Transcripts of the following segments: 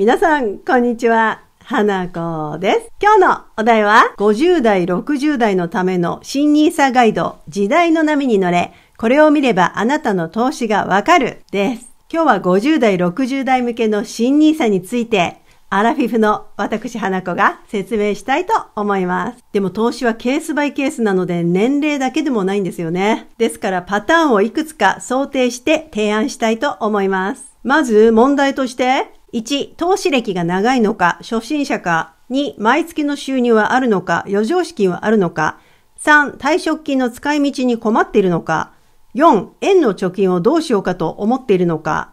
皆さん、こんにちは。花子です。今日のお題は、50代、60代のための新ニーサガイド、時代の波に乗れ、これを見ればあなたの投資がわかるです。今日は50代、60代向けの新ニーサについて、アラフィフの私花子が説明したいと思います。でも投資はケースバイケースなので年齢だけでもないんですよね。ですからパターンをいくつか想定して提案したいと思います。まず問題として1、投資歴が長いのか、初心者か、2、毎月の収入はあるのか、余剰資金はあるのか、3、退職金の使い道に困っているのか、4、円の貯金をどうしようかと思っているのか、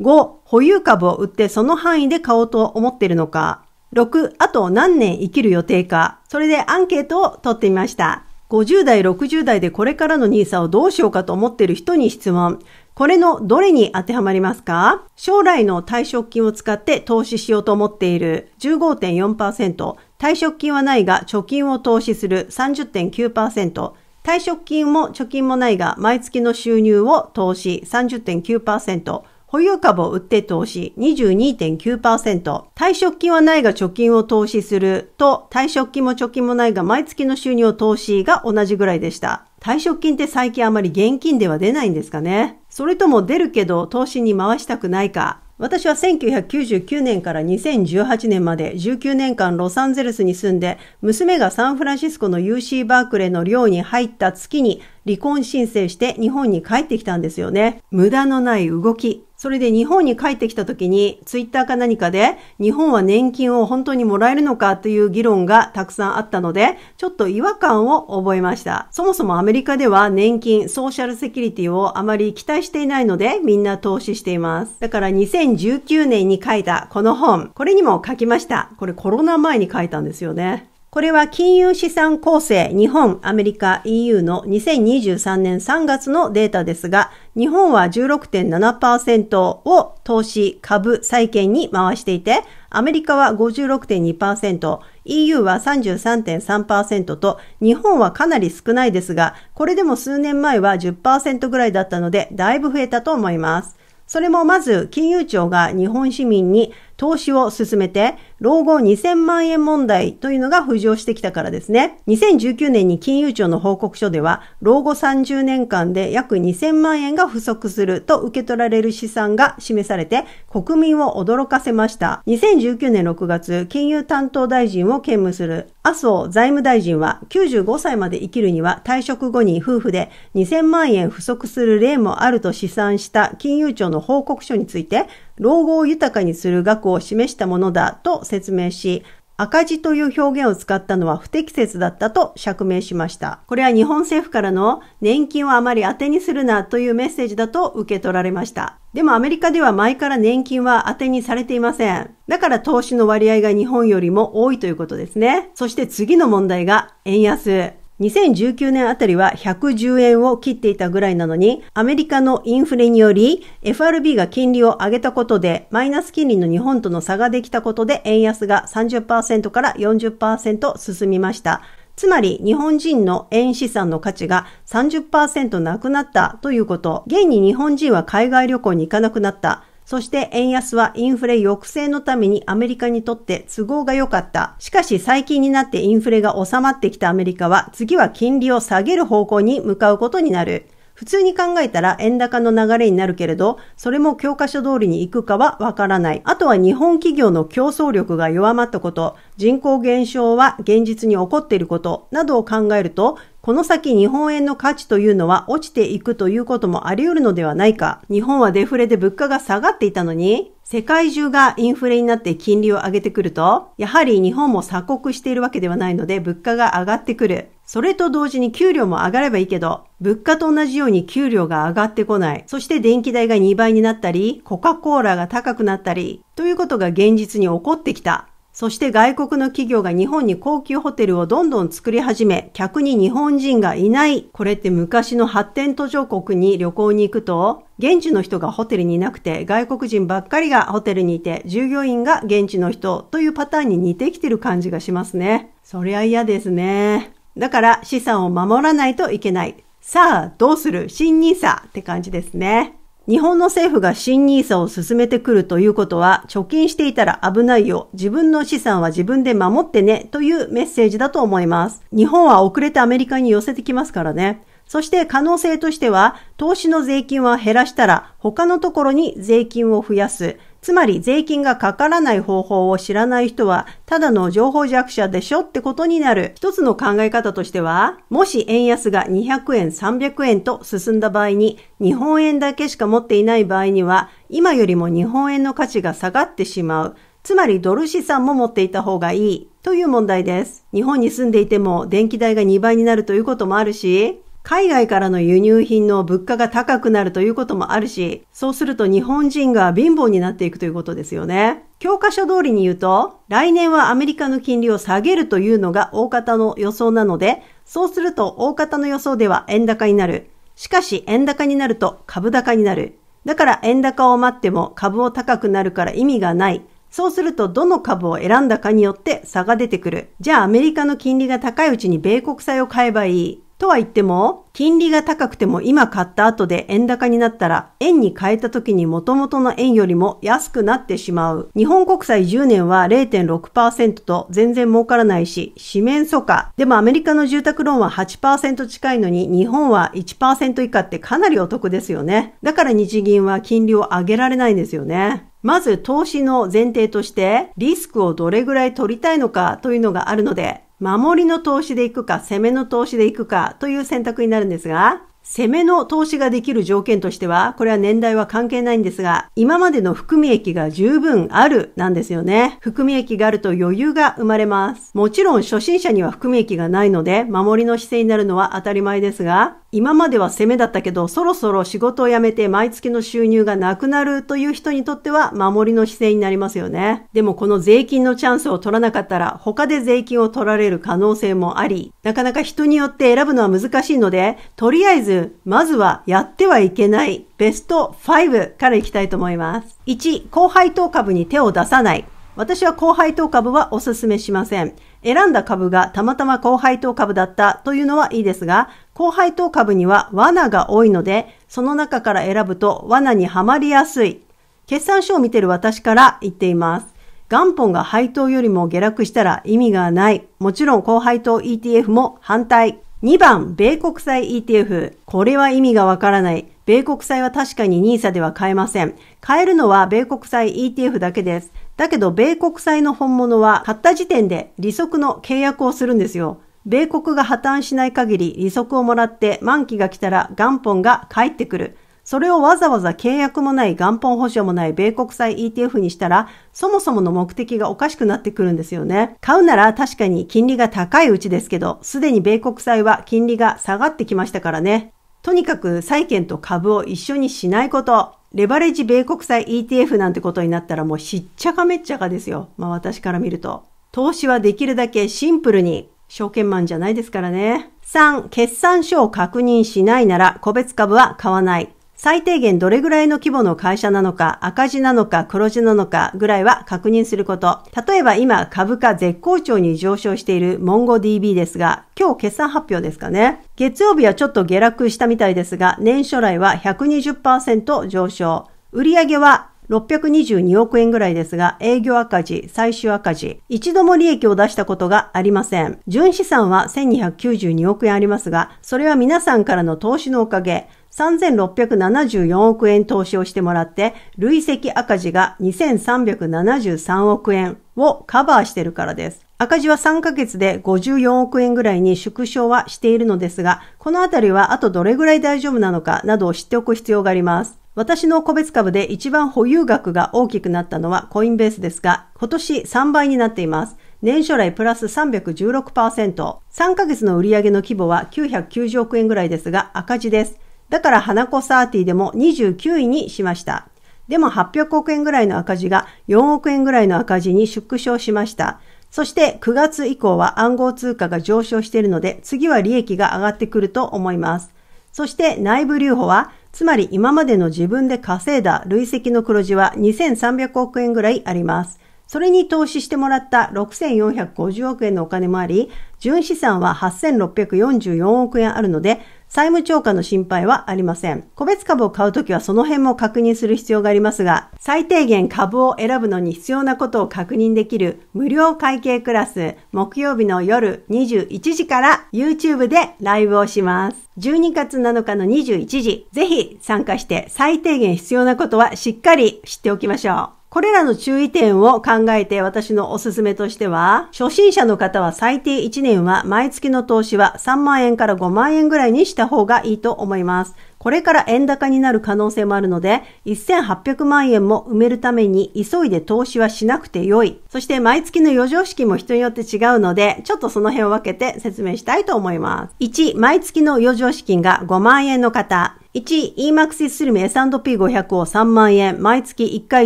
5、保有株を売ってその範囲で買おうと思っているのか、6、あと何年生きる予定か、それでアンケートを取ってみました。50代、60代でこれからの NISA をどうしようかと思っている人に質問。これのどれに当てはまりますか将来の退職金を使って投資しようと思っている15.4%、退職金はないが貯金を投資する30.9%、退職金も貯金もないが毎月の収入を投資30.9%、保有株を売って投資22.9%、退職金はないが貯金を投資すると、退職金も貯金もないが毎月の収入を投資が同じぐらいでした。退職金って最近あまり現金では出ないんですかねそれとも出るけど投資に回したくないか私は1999年から2018年まで19年間ロサンゼルスに住んで、娘がサンフランシスコの UC バークレーの寮に入った月に離婚申請して日本に帰ってきたんですよね。無駄のない動き。それで日本に帰ってきた時に、ツイッターか何かで、日本は年金を本当にもらえるのかという議論がたくさんあったので、ちょっと違和感を覚えました。そもそもアメリカでは年金、ソーシャルセキュリティをあまり期待していないので、みんな投資しています。だから2019年に書いたこの本、これにも書きました。これコロナ前に書いたんですよね。これは金融資産構成日本、アメリカ、EU の2023年3月のデータですが、日本は16.7%を投資、株、債券に回していて、アメリカは56.2%、EU は33.3%と、日本はかなり少ないですが、これでも数年前は10%ぐらいだったので、だいぶ増えたと思います。それもまず、金融庁が日本市民に投資を進めて、老後2000万円問題というのが浮上してきたからですね。2019年に金融庁の報告書では、老後30年間で約2000万円が不足すると受け取られる試算が示されて、国民を驚かせました。2019年6月、金融担当大臣を兼務する麻生財務大臣は95歳まで生きるには退職後に夫婦で2000万円不足する例もあると試算した金融庁の報告書について、老後を豊かにする額を示したものだと説明し、赤字という表現を使ったのは不適切だったと釈明しました。これは日本政府からの年金をあまり当てにするなというメッセージだと受け取られました。でもアメリカでは前から年金は当てにされていません。だから投資の割合が日本よりも多いということですね。そして次の問題が円安。2019年あたりは110円を切っていたぐらいなのに、アメリカのインフレにより FRB が金利を上げたことで、マイナス金利の日本との差ができたことで、円安が30%から40%進みました。つまり日本人の円資産の価値が30%なくなったということ。現に日本人は海外旅行に行かなくなった。そして円安はインフレ抑制のためにアメリカにとって都合が良かった。しかし最近になってインフレが収まってきたアメリカは次は金利を下げる方向に向かうことになる。普通に考えたら円高の流れになるけれど、それも教科書通りに行くかはわからない。あとは日本企業の競争力が弱まったこと、人口減少は現実に起こっていることなどを考えると、この先日本円の価値というのは落ちていくということもあり得るのではないか。日本はデフレで物価が下がっていたのに、世界中がインフレになって金利を上げてくると、やはり日本も鎖国しているわけではないので物価が上がってくる。それと同時に給料も上がればいいけど、物価と同じように給料が上がってこない。そして電気代が2倍になったり、コカ・コーラが高くなったり、ということが現実に起こってきた。そして外国の企業が日本に高級ホテルをどんどん作り始め、客に日本人がいない。これって昔の発展途上国に旅行に行くと、現地の人がホテルにいなくて、外国人ばっかりがホテルにいて、従業員が現地の人というパターンに似てきてる感じがしますね。そりゃ嫌ですね。だから資産を守らないといけない。さあ、どうする新ニーサって感じですね。日本の政府が新ニーサを進めてくるということは、貯金していたら危ないよ、自分の資産は自分で守ってね、というメッセージだと思います。日本は遅れてアメリカに寄せてきますからね。そして可能性としては、投資の税金は減らしたら、他のところに税金を増やす。つまり税金がかからない方法を知らない人は、ただの情報弱者でしょってことになる。一つの考え方としては、もし円安が200円、300円と進んだ場合に、日本円だけしか持っていない場合には、今よりも日本円の価値が下がってしまう。つまりドル資産も持っていた方がいいという問題です。日本に住んでいても電気代が2倍になるということもあるし、海外からの輸入品の物価が高くなるということもあるし、そうすると日本人が貧乏になっていくということですよね。教科書通りに言うと、来年はアメリカの金利を下げるというのが大方の予想なので、そうすると大方の予想では円高になる。しかし円高になると株高になる。だから円高を待っても株を高くなるから意味がない。そうするとどの株を選んだかによって差が出てくる。じゃあアメリカの金利が高いうちに米国債を買えばいい。とは言っても、金利が高くても今買った後で円高になったら、円に変えた時に元々の円よりも安くなってしまう。日本国債10年は0.6%と全然儲からないし、四面素化。でもアメリカの住宅ローンは8%近いのに、日本は1%以下ってかなりお得ですよね。だから日銀は金利を上げられないんですよね。まず投資の前提としてリスクをどれぐらい取りたいのかというのがあるので守りの投資でいくか、攻めの投資でいくかという選択になるんですが、攻めの投資ができる条件としては、これは年代は関係ないんですが、今までの含み益が十分あるなんですよね。含み益があると余裕が生まれます。もちろん初心者には含み益がないので、守りの姿勢になるのは当たり前ですが、今までは攻めだったけど、そろそろ仕事を辞めて毎月の収入がなくなるという人にとっては守りの姿勢になりますよね。でもこの税金のチャンスを取らなかったら他で税金を取られる可能性もあり、なかなか人によって選ぶのは難しいので、とりあえず、まずはやってはいけないベスト5からいきたいと思います。1、後輩当株に手を出さない。私は高配当株はお勧めしません。選んだ株がたまたま高配当株だったというのはいいですが、高配当株には罠が多いので、その中から選ぶと罠にはまりやすい。決算書を見てる私から言っています。元本が配当よりも下落したら意味がない。もちろん高配当 ETF も反対。2番、米国債 ETF。これは意味がわからない。米国債は確かに NISA では買えません。買えるのは米国債 ETF だけです。だけど米国債の本物は買った時点で利息の契約をするんですよ。米国が破綻しない限り利息をもらって満期が来たら元本が返ってくる。それをわざわざ契約もない元本保証もない米国債 ETF にしたら、そもそもの目的がおかしくなってくるんですよね。買うなら確かに金利が高いうちですけど、すでに米国債は金利が下がってきましたからね。とにかく債券と株を一緒にしないこと。レバレッジ米国債 ETF なんてことになったらもうしっちゃかめっちゃかですよ。まあ私から見ると。投資はできるだけシンプルに。証券マンじゃないですからね。3、決算書を確認しないなら個別株は買わない。最低限どれぐらいの規模の会社なのか、赤字なのか、黒字なのかぐらいは確認すること。例えば今、株価絶好調に上昇しているモンゴ DB ですが、今日決算発表ですかね。月曜日はちょっと下落したみたいですが、年初来は120%上昇。売上は622億円ぐらいですが、営業赤字、最終赤字、一度も利益を出したことがありません。純資産は1292億円ありますが、それは皆さんからの投資のおかげ、3674億円投資をしてもらって、累積赤字が2373億円をカバーしてるからです。赤字は3ヶ月で54億円ぐらいに縮小はしているのですが、このあたりはあとどれぐらい大丈夫なのかなどを知っておく必要があります。私の個別株で一番保有額が大きくなったのはコインベースですが、今年3倍になっています。年初来プラス316%。3ヶ月の売上の規模は990億円ぐらいですが赤字です。だから花子サーティでも29位にしました。でも800億円ぐらいの赤字が4億円ぐらいの赤字に縮小しました。そして9月以降は暗号通貨が上昇しているので、次は利益が上がってくると思います。そして内部留保は、つまり今までの自分で稼いだ累積の黒字は2300億円ぐらいあります。それに投資してもらった6450億円のお金もあり、純資産は8644億円あるので、債務超過の心配はありません。個別株を買うときはその辺も確認する必要がありますが、最低限株を選ぶのに必要なことを確認できる無料会計クラス、木曜日の夜21時から YouTube でライブをします。12月7日の21時、ぜひ参加して最低限必要なことはしっかり知っておきましょう。これらの注意点を考えて私のおすすめとしては、初心者の方は最低1年は毎月の投資は3万円から5万円ぐらいにした方がいいと思います。これから円高になる可能性もあるので、1800万円も埋めるために急いで投資はしなくてよい。そして毎月の余剰資金も人によって違うので、ちょっとその辺を分けて説明したいと思います。1、毎月の余剰資金が5万円の方。1、EMAX スリ m S&P500 を3万円、毎月1回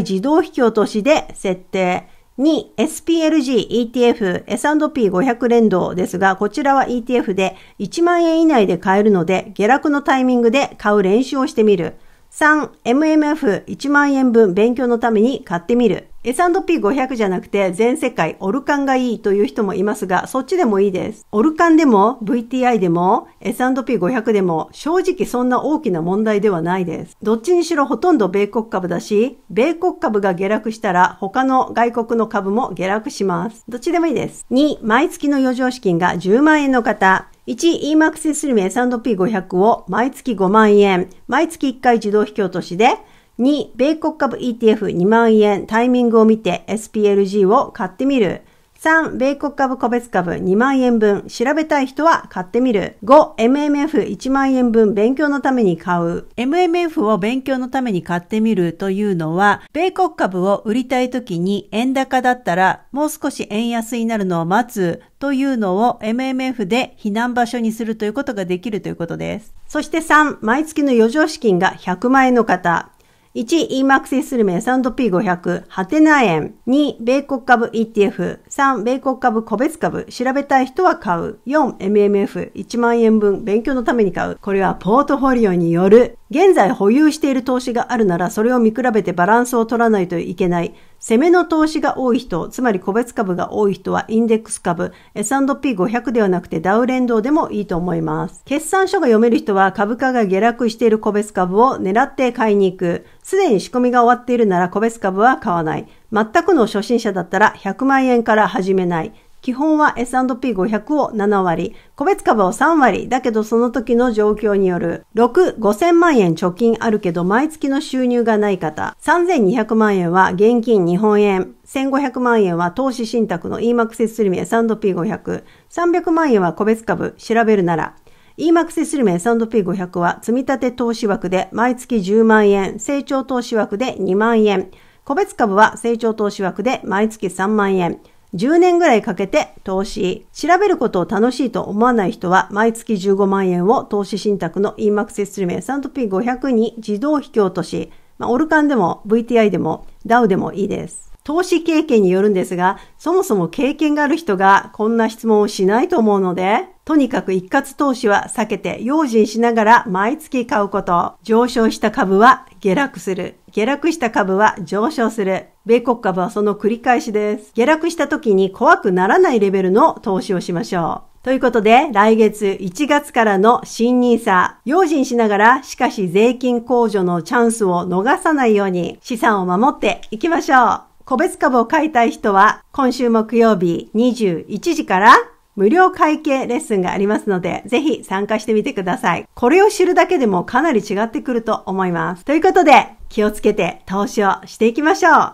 自動引き落としで設定。2、SPLG ETF S&P500 連動ですが、こちらは ETF で1万円以内で買えるので、下落のタイミングで買う練習をしてみる。3、MMF1 万円分勉強のために買ってみる。S&P500 じゃなくて全世界オルカンがいいという人もいますが、そっちでもいいです。オルカンでも VTI でも S&P500 でも正直そんな大きな問題ではないです。どっちにしろほとんど米国株だし、米国株が下落したら他の外国の株も下落します。どっちでもいいです。2、毎月の余剰資金が10万円の方。1、EMAX スリム S&P500 を毎月5万円、毎月1回自動引き落としで、2、米国株 ETF2 万円タイミングを見て SPLG を買ってみる。3、米国株個別株2万円分調べたい人は買ってみる。5、MMF1 万円分勉強のために買う。MMF を勉強のために買ってみるというのは、米国株を売りたい時に円高だったらもう少し円安になるのを待つというのを MMF で避難場所にするということができるということです。そして3、毎月の余剰資金が100万円の方、1、EMAX イスルメ S&P500、ハテナ円。2、米国株 ETF。3、米国株個別株。調べたい人は買う。4、MMF。1万円分、勉強のために買う。これはポートフォリオによる。現在保有している投資があるなら、それを見比べてバランスを取らないといけない。攻めの投資が多い人、つまり個別株が多い人はインデックス株、S&P500 ではなくてダウ連動でもいいと思います。決算書が読める人は株価が下落している個別株を狙って買いに行く。すでに仕込みが終わっているなら個別株は買わない。全くの初心者だったら100万円から始めない。基本は S&P500 を7割、個別株を3割、だけどその時の状況による、6、5000万円貯金あるけど毎月の収入がない方、3200万円は現金日本円、1500万円は投資信託の e m a x s スリム S&P500、300万円は個別株、調べるなら、EMAX スリム S&P500 は積立投資枠で毎月10万円、成長投資枠で2万円。個別株は成長投資枠で毎月3万円。10年ぐらいかけて投資。調べることを楽しいと思わない人は、毎月15万円を投資信託の EMAX スリメ S&P500 に自動引き落とし、まあ、オルカンでも VTI でも DAO でもいいです。投資経験によるんですが、そもそも経験がある人がこんな質問をしないと思うので、とにかく一括投資は避けて用心しながら毎月買うこと。上昇した株は下落する。下落した株は上昇する。米国株はその繰り返しです。下落した時に怖くならないレベルの投資をしましょう。ということで、来月1月からの新ニーサ用心しながら、しかし税金控除のチャンスを逃さないように、資産を守っていきましょう。個別株を買いたい人は、今週木曜日21時から、無料会計レッスンがありますので、ぜひ参加してみてください。これを知るだけでもかなり違ってくると思います。ということで、気をつけて投資をしていきましょう。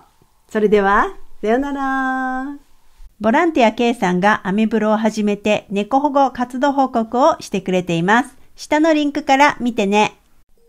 それでは、さよなら。ボランティア K さんがアメブロを始めて猫保護活動報告をしてくれています。下のリンクから見てね。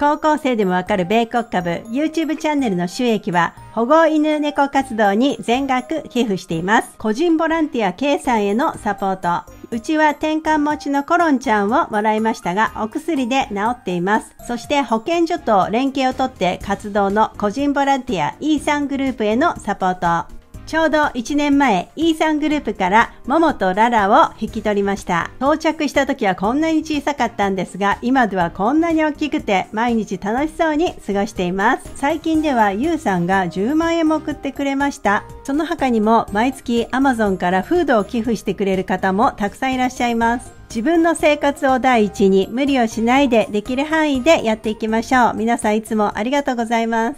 高校生でもわかる米国株 YouTube チャンネルの収益は保護犬猫活動に全額寄付しています。個人ボランティア K さんへのサポート。うちは転換持ちのコロンちゃんをもらいましたが、お薬で治っています。そして保健所と連携をとって活動の個人ボランティア E 3グループへのサポート。ちょうど1年前、E 3グループからももとララを引き取りました。到着した時はこんなに小さかったんですが、今ではこんなに大きくて、毎日楽しそうに過ごしています。最近では、ゆうさんが10万円も送ってくれました。その他にも、毎月 Amazon からフードを寄付してくれる方もたくさんいらっしゃいます。自分の生活を第一に無理をしないでできる範囲でやっていきましょう。皆さんいつもありがとうございます。